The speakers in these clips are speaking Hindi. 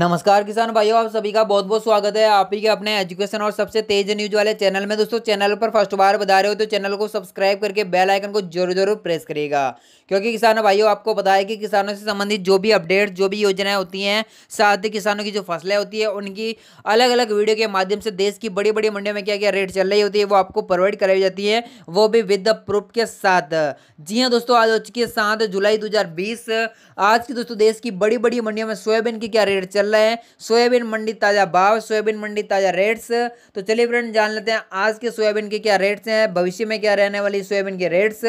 नमस्कार किसान भाइयों आप सभी का बहुत बहुत स्वागत है आप ही के अपने एजुकेशन और सबसे तेज न्यूज वाले चैनल में दोस्तों चैनल पर फर्स्ट बार बता रहे हो तो चैनल को सब्सक्राइब करके बेल आइकन को जरूर जरूर प्रेस करिएगा क्योंकि किसान भाइयों आपको पता है कि किसानों से संबंधित जो भी अपडेट जो भी योजनाएं होती हैं साथ ही किसानों की जो फसलें होती है उनकी अलग अलग वीडियो के माध्यम से देश की बड़ी बड़ी मंडियों में क्या क्या रेट चल रही होती है वो आपको प्रोवाइड कराई जाती है वो भी विद द प्रूफ के साथ जी हाँ दोस्तों आज हो चुकी है सात जुलाई दो आज की दोस्तों देश की बड़ी बड़ी मंडियों में सोयाबीन की क्या रेट चल चल रहे हैं सोयाबीन मंडी ताज़ा भाव सोयाबीन मंडी ताज़ा रेट्स तो चलिए फ्रेंड जान लेते हैं आज के सोयाबीन के क्या रेट्स हैं भविष्य में क्या रहने वाली सोयाबीन के रेट्स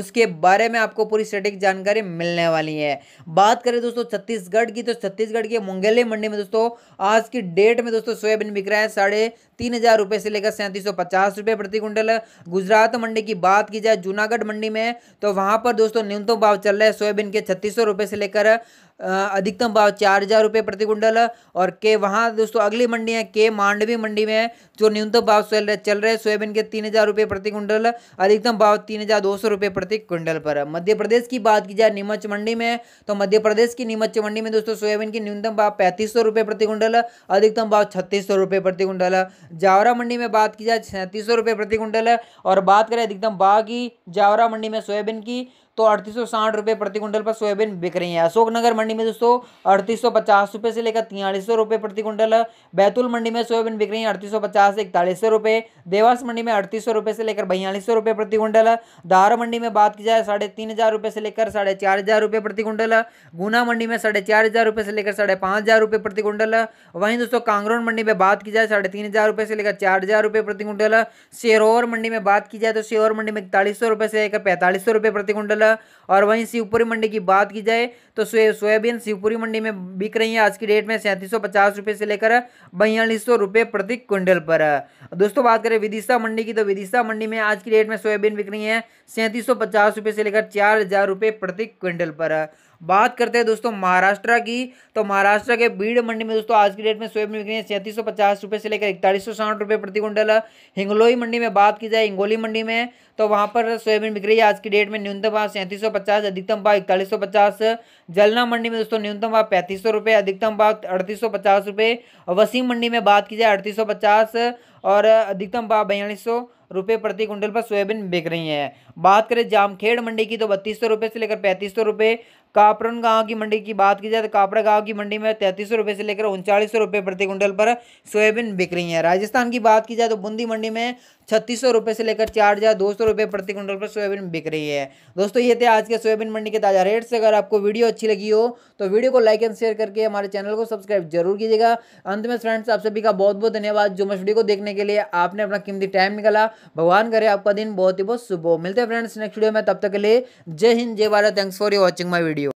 उसके बारे में आपको पूरी सटीक जानकारी मिलने वाली है बात करें दोस्तों छत्तीसगढ़ की तो छत्तीसगढ़ की मुंगेली मंडी में दोस्तों आज की डेट में दोस्तों सोयाबीन बिक रहा है साढ़े तीन हज़ार रुपये से लेकर सैंतीस सौ पचास रुपये प्रति क्विंटल गुजरात मंडी की बात की जाए जूनागढ़ मंडी में तो वहाँ पर दोस्तों न्यूनतम भाव चल रहा है सोयाबीन के छत्तीस सौ रुपये से लेकर अधिकतम भाव चार हज़ार रुपये प्रति कुंटल और के वहाँ दोस्तों अगली मंडी है के मांडवी मंडी में जो न्यूनतम भाव चल रहे चल रहे सोयाबीन के तीन हज़ार रुपये प्रति कुंटल अधिकतम भाव तीन हज़ार दो सौ रुपये प्रति कुंटल पर मध्य प्रदेश की बात की जाए नीमच मंडी में तो मध्य प्रदेश की नीमच मंडी में दोस्तों सोयाबीन की न्यूनतम भाव पैंतीस सौ रुपये प्रति कुंटल अधिकतम भाव छत्तीस सौ रुपये प्रति कुंटल जावरा मंडी में बात की जाए सैंतीस सौ रुपये प्रति कुंटल और बात करें अधिकतम भाव की जावरा मंडी में सोयाबीन की तो अड़तीस साठ रुपये प्रति क्विंटल पर सोयाबीन बिक रही है अशोकनगर मंडी में दोस्तों अड़तीस सौ पचास रुपये से लेकर तियालीस सौ रुपये प्रति क्विंटल बैतूल मंडी में सोयाबीन बिक रही है अड़तीस सौ पचास से इकतालीस सौ रुपये देवास मंडी में अड़तीस सौ रुपये से लेकर बयालीस सौ रुपये प्रति क्विंटल धार मंडी में बात की जाए साढ़े तीन हज़ार रुपये से लेकर साढ़े चार हज़ार रुपये प्रति क्विंटल गुना मंडी में साढ़े चार हज़ार रुपये से लेकर साढ़े पाँच हज़ार रुपये प्रति क्विंटल वहीं दोस्तों कांगरोन मंडी में बात की जाए साढ़े तीन हज़ार रुपये से लेकर चार हज़ार रुपये प्रति क्विंटल शेरौर मंडी में बात की जाए तो शेरौर मंडी में इकतालीस सौ रुपये से लेकर पैंतालीस सौ रुपये प्रति क्विंटल पंद्रह और वहीं शिवपुरी मंडी की बात की जाए तो सोयाबीन शिवपुरी मंडी में बिक रही है आज की डेट में सैंतीस रुपए से लेकर बयालीस रुपए प्रति क्विंटल पर दोस्तों बात करें विदिशा मंडी की तो विदिशा मंडी में आज की डेट में सोयाबीन बिक रही है सैंतीस रुपए से लेकर चार रुपए प्रति क्विंटल पर बात करते हैं दोस्तों महाराष्ट्र की तो महाराष्ट्र के बीड मंडी में दोस्तों आज की डेट में सोयाबीन बिक रही है सैंतीस सौ पचास रुपये से लेकर इकतालीस सौ साठ रुपये प्रति क्विंटल हिंगलोई मंडी में बात की जाए हिंगोली मंडी में तो वहाँ पर सोयाबीन बिक रही है आज की डेट में न्यूनतम भाव सैंतीस सौ पचास अधिकतम भाव इकतालीस सौ पचास जलना मंडी में दोस्तों न्यूनतम भाव पैंतीस सौ रुपये अधिकतम भाव अड़तीस सौ पचास रुपये वसीम मंडी में बात की जाए अड़तीस सौ पचास और अधिकतम भाव बयालीस सौ रुपये प्रति क्विंटल पर सोयाबीन बिक रही है बात करें जामखेड़ मंडी की तो बत्तीस सौ रुपये से लेकर पैंतीस सौ रुपये कापरन गांव की मंडी की बात की जाए तो कापड़ गांव की मंडी में तैंतीस रुपए से लेकर उनचालीस रुपए प्रति क्विंटल पर सोयाबीन बिक रही है राजस्थान की बात की जाए तो बूंदी मंडी में छत्तीस सौ रुपये से लेकर चार हज़ार दो सौ रुपये प्रति क्विंटल पर सोयाबीन बिक रही है दोस्तों ये थे आज के सोयाबीन मंडी के ताज़ा रेट्स अगर आपको वीडियो अच्छी लगी हो तो वीडियो को लाइक एंड शेयर करके हमारे चैनल को सब्सक्राइब जरूर कीजिएगा अंत में फ्रेंड्स आप सभी का बहुत बहुत धन्यवाद जो मैं वीडियो को देखने के लिए आपने अपना कीमती टाइम निकाला भगवान करे आपका दिन बहुत ही बहुत शुभ हो मिलते हैं फ्रेंड्स नेक्स्ट वीडियो में तब तक के लिए जय हिंद जय Bharat thanks for you watching my video